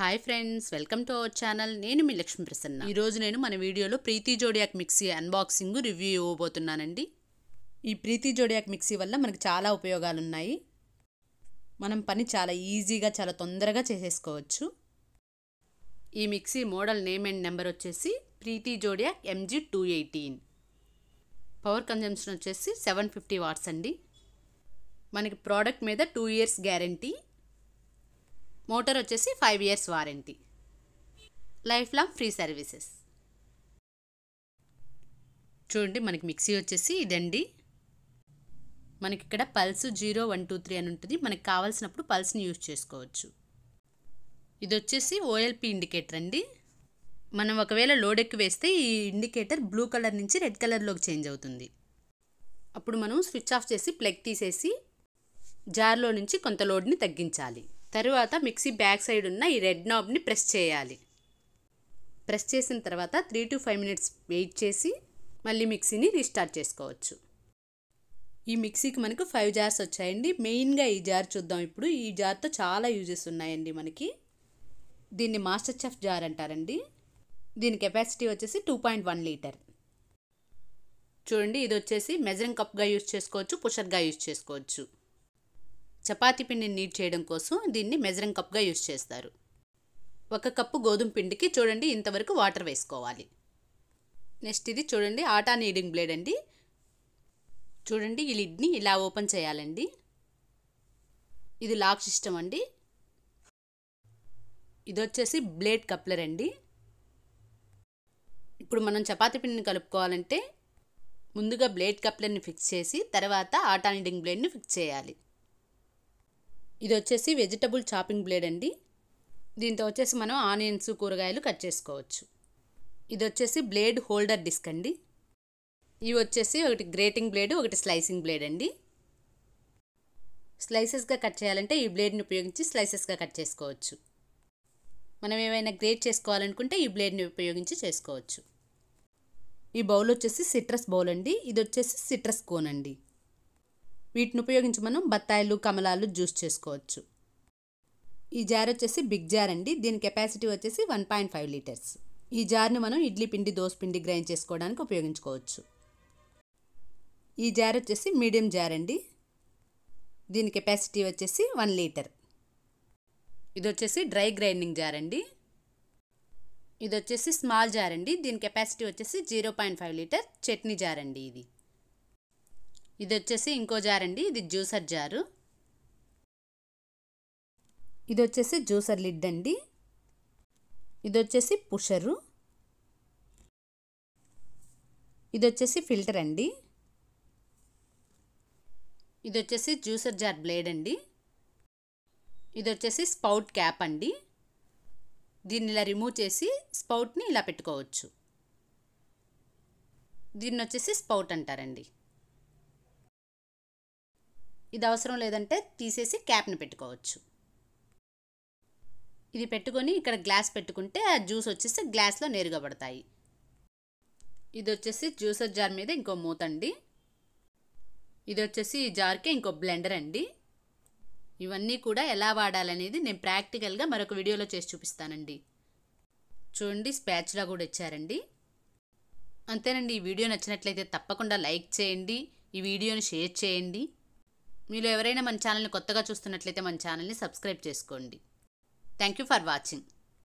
hi friends welcome to our channel నేను మీ లక్ష్మీ ప్రసన్న ఈరోజు నేను మన వీడియోలో Preethi Zodiac mixie unboxing review ఇవ్వబోతున్నానండి ఈ ప్రీతి జోడియాక్ మిక్సీ వల్ల మనకు చాలా ఉపయోగాలు ఉన్నాయి మనం పని చాలా ఈజీగా చాలా తొందరగా చేసేసుకోవచ్చు ఈ mixie model name and number వచ్చేసి Preethi Zodiac MG two eighteen power consumption వచ్చేసి సెవెన్ ఫిఫ్టీ వాట్స్ అండి మనకి ప్రోడక్ట్ మీద టూ ఇయర్స్ గ్యారంటీ మోటార్ వచ్చేసి five years warranty life long free services చూడండి మనకి మిక్సీ వచ్చేసి ఇదండి మనకి ఇక్కడ pulse zero one two three అని ఉంటుంది మనకి కావాల్సినప్పుడు పల్స్ని యూజ్ చేసుకోవచ్చు ఇది వచ్చేసి ఓఎల్పి ఇండికేటర్ అండి మనం ఒకవేళ లోడ్ ఎక్కి వేస్తే ఈ ఇండికేటర్ బ్లూ కలర్ నుంచి రెడ్ కలర్లోకి చేంజ్ అవుతుంది అప్పుడు మనం స్విచ్ ఆఫ్ చేసి ప్లగ్ తీసేసి జార్లో నుంచి కొంత లోడ్ని తగ్గించాలి తరువాత మిక్సీ బ్యాక్ సైడ్ ఉన్న ఈ రెడ్ నాబ్ని ప్రెస్ చేయాలి ప్రెస్ చేసిన తర్వాత three to five minutes wait చేసి మళ్ళీ మిక్సీని రీస్టార్ట్ చేసుకోవచ్చు ఈ మిక్సీకి మనకు ఫైవ్ జార్స్ వచ్చాయండి మెయిన్గా ఈ జార్ చూద్దాం ఇప్పుడు ఈ జార్తో చాలా యూజెస్ ఉన్నాయండి మనకి దీన్ని మాస్టర్ చెఫ్ జార్ అంటారండి దీని కెపాసిటీ వచ్చేసి టూ పాయింట్ వన్ లీటర్ చూడండి ఇది వచ్చేసి మెజరింగ్ కప్గా యూజ్ చేసుకోవచ్చు పుషర్గా యూజ్ చేసుకోవచ్చు చపాతీ పిండిని నీట్ చేయడం కోసం దీన్ని మెజరింగ్ కప్గా యూజ్ చేస్తారు ఒక కప్పు గోధుమ పిండికి చూడండి ఇంతవరకు వాటర్ వేసుకోవాలి నెక్స్ట్ ఇది చూడండి ఆటా నీడింగ్ బ్లేడ్ అండి చూడండి ఈ లిడ్ని ఇలా ఓపెన్ చేయాలండి ఇది లాక్ సిస్టమ్ అండి ఇది వచ్చేసి బ్లేడ్ కప్లర్ అండి ఇప్పుడు మనం చపాతీ పిండిని కలుపుకోవాలంటే ముందుగా బ్లేడ్ కప్లర్ని ఫిక్స్ చేసి తర్వాత ఆటా నీడింగ్ బ్లేడ్ని ఫిక్స్ చేయాలి ఇది వచ్చేసి వెజిటబుల్ చాపింగ్ బ్లేడ్ అండి దీంతో వచ్చేసి మనం ఆనియన్స్ కూరగాయలు కట్ చేసుకోవచ్చు ఇది వచ్చేసి బ్లేడ్ హోల్డర్ డిస్క్ అండి ఇవి వచ్చేసి ఒకటి గ్రేటింగ్ బ్లేడ్ ఒకటి స్లైసింగ్ బ్లేడ్ అండి స్లైసెస్గా కట్ చేయాలంటే ఈ బ్లేడ్ని ఉపయోగించి స్లైసెస్గా కట్ చేసుకోవచ్చు మనం ఏమైనా గ్రేట్ చేసుకోవాలనుకుంటే ఈ బ్లేడ్ని ఉపయోగించి చేసుకోవచ్చు ఈ బౌల్ వచ్చేసి సిట్రస్ బౌల్ అండి ఇది వచ్చేసి సిట్రస్ కోన్ అండి వీటిని ఉపయోగించి మనం బత్తాయిలు కమలాలు జ్యూస్ చేసుకోవచ్చు ఈ జార్ వచ్చేసి బిగ్ జార్ అండి దీని కెపాసిటీ వచ్చేసి వన్ పాయింట్ ఫైవ్ లీటర్స్ ఈ జార్ని మనం ఇడ్లీ పిండి దోశ పిండి గ్రైండ్ చేసుకోవడానికి ఉపయోగించుకోవచ్చు ఈ జార్ వచ్చేసి మీడియం జార్ అండి దీని కెపాసిటీ వచ్చేసి వన్ లీటర్ ఇది వచ్చేసి డ్రై గ్రైండింగ్ జార్ అండి ఇది వచ్చేసి స్మాల్ జార్ అండి దీని కెపాసిటీ వచ్చేసి zero point five litre chutney jar అండి ఇది ఇది వచ్చేసి ఇంకో జార్ అండి ఇది జ్యూసర్ జారు ఇది వచ్చేసి జ్యూసర్ లిడ్ అండి ఇది వచ్చేసి పుషరు ఇది వచ్చేసి ఫిల్టర్ అండి ఇది వచ్చేసి జ్యూసర్ జార్ బ్లేడ్ అండి ఇది వచ్చేసి స్పౌట్ క్యాప్ అండి దీన్ని ఇలా రిమూవ్ చేసి స్పౌట్ని ఇలా పెట్టుకోవచ్చు దీన్ని వచ్చేసి స్పౌట్ అంటారండి ఇది అవసరం లేదంటే తీసేసి క్యాప్ని పెట్టుకోవచ్చు ఇది పెట్టుకొని ఇక్కడ గ్లాస్ పెట్టుకుంటే ఆ జ్యూస్ వచ్చేసి గ్లాస్లో నేరుగా పడతాయి ఇది వచ్చేసి జ్యూసర్ జార్ మీద ఇంకో మూత అండి ఇది వచ్చేసి ఈ జార్కి ఇంకో బ్లెండర్ అండి ఇవన్నీ కూడా ఎలా వాడాలనేది నేను ప్రాక్టికల్గా మరొక వీడియోలో చేసి చూపిస్తానండి చూడండి స్పాచ్లా కూడా ఇచ్చారండి అంతేనండి ఈ వీడియో నచ్చినట్లయితే తప్పకుండా లైక్ చేయండి ఈ వీడియోని షేర్ చేయండి మీరు ఎవరైనా మన ఛానల్ని కొత్తగా చూస్తున్నట్లయితే మన ఛానల్ని సబ్స్క్రైబ్ చేసుకోండి థ్యాంక్ యూ ఫర్ వాచింగ్